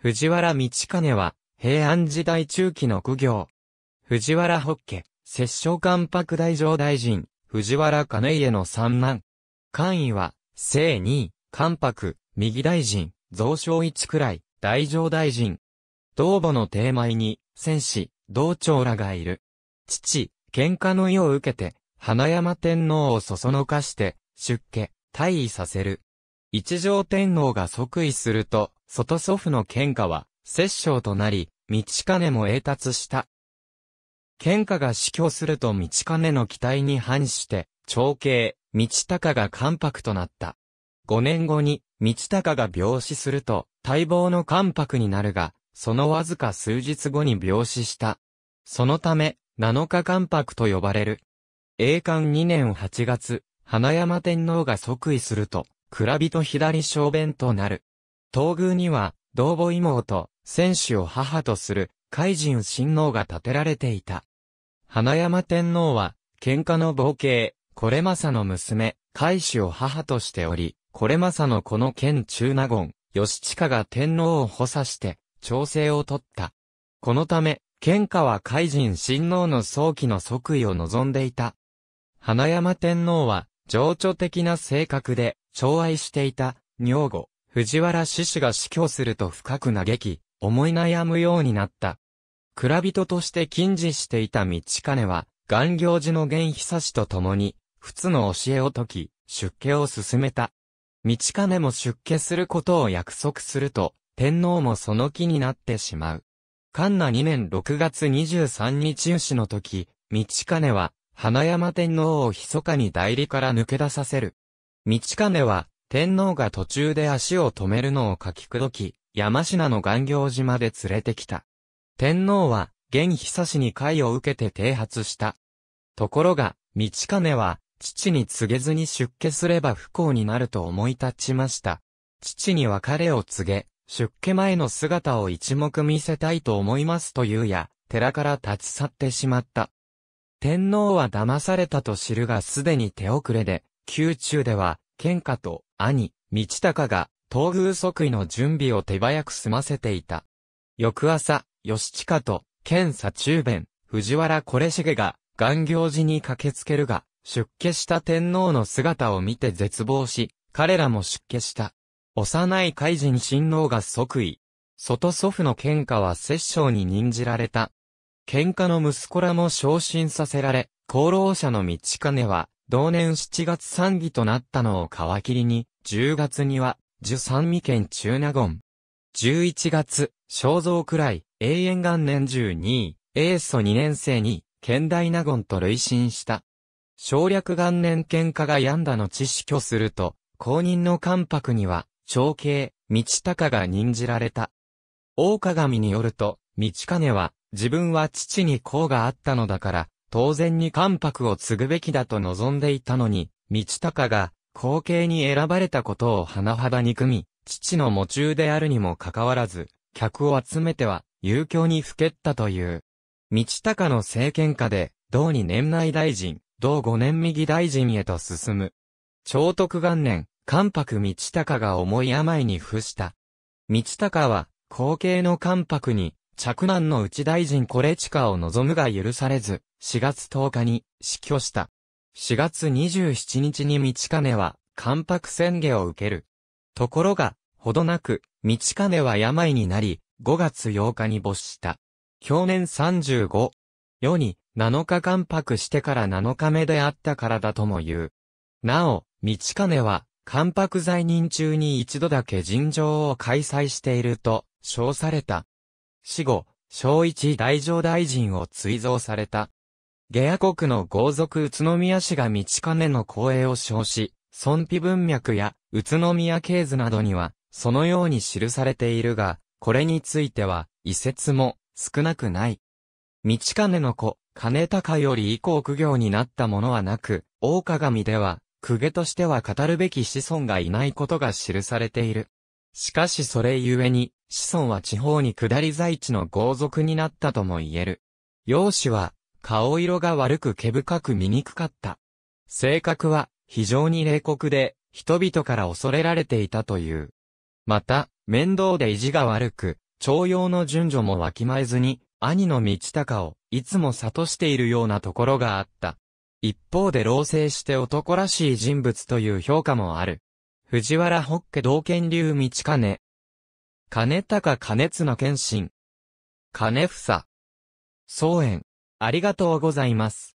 藤原道兼は、平安時代中期の苦行。藤原北家、摂政官白大上大臣、藤原兼家の三男。官位は、正二、位、関白、右大臣、増将一くらい、大上大臣。同母の定前に、戦士、道長らがいる。父、喧嘩の意を受けて、花山天皇をそそのかして、出家、退位させる。一条天皇が即位すると、外祖父の喧嘩は、摂政となり、道金も栄達した。喧嘩が死去すると道金の期待に反して、長兄、道高が関白となった。5年後に、道高が病死すると、待望の関白になるが、そのわずか数日後に病死した。そのため、7日関白と呼ばれる。栄冠2年8月、花山天皇が即位すると、蔵人左小便となる。東宮には、同母妹、戦士を母とする、海神親王が建てられていた。花山天皇は、喧嘩の冒険、これまさの娘、海氏を母としており、これまさのこの県中納言、義親が天皇を補佐して、調整を取った。このため、喧嘩は海神親王の早期の即位を望んでいた。花山天皇は、情緒的な性格で、寵愛していた、女房、藤原志士が死去すると深く嘆き、思い悩むようになった。蔵人として禁止していた道金は、元行寺の玄久氏と共に、仏の教えを解き、出家を進めた。道金も出家することを約束すると、天皇もその気になってしまう。関那2年6月23日牛の時、道金は、花山天皇を密かに代理から抜け出させる。道金は、天皇が途中で足を止めるのを書きくどき、山科の岩行島で連れてきた。天皇は、現久氏に会を受けて剃発した。ところが、道金は、父に告げずに出家すれば不幸になると思い立ちました。父に別れを告げ、出家前の姿を一目見せたいと思いますというや、寺から立ち去ってしまった。天皇は騙されたと知るがすでに手遅れで、宮中では、喧嘩と兄、道隆が、東宮即位の準備を手早く済ませていた。翌朝、吉近と、剣左中弁、藤原れしげが、元行寺に駆けつけるが、出家した天皇の姿を見て絶望し、彼らも出家した。幼い海人親王が即位。外祖父の喧嘩は摂政に任じられた。喧嘩の息子らも昇進させられ、功労者の道金は、同年7月参議となったのを皮切りに、10月には、十三味県中納言。11月、肖像くらい、永遠元年12位、英祖2年生に、県大納言と累進した。省略元年喧嘩が病んだの知死去すると、公認の関白には、長兄、道高が任じられた。大鏡によると、道金は、自分は父に功があったのだから、当然に関白を継ぐべきだと望んでいたのに、道隆が、後継に選ばれたことを甚だ憎み、父の喪中であるにもかかわらず、客を集めては、遊興にふけったという。道隆の政権下で、同に年内大臣、同五年右大臣へと進む。長徳元年、関白道隆が重い病に伏した。道隆は、後継の関白に、着難の内大臣これチを望むが許されず、4月10日に死去した。4月27日に道金は、関白宣言を受ける。ところが、ほどなく、道金は病になり、5月8日に没した。去年35、世に7日関白してから7日目であったからだとも言う。なお、道金は、関白在任中に一度だけ尋常を開催していると、称された。死後、小一大乗大臣を追贈された。下野国の豪族宇都宮氏が道金の光栄を称し、孫妃文脈や宇都宮経図などには、そのように記されているが、これについては、遺説も少なくない。道金の子、金高より以降苦行になったものはなく、大鏡では、公家としては語るべき子孫がいないことが記されている。しかしそれゆえに、子孫は地方に下り在地の豪族になったとも言える。容姿は、顔色が悪く毛深く醜かった。性格は非常に冷酷で、人々から恐れられていたという。また、面倒で意地が悪く、徴用の順序もわきまえずに、兄の道隆を、いつも悟しているようなところがあった。一方で老成して男らしい人物という評価もある。藤原北家道県流道金。金高金綱謙信。金房。宗園。ありがとうございます。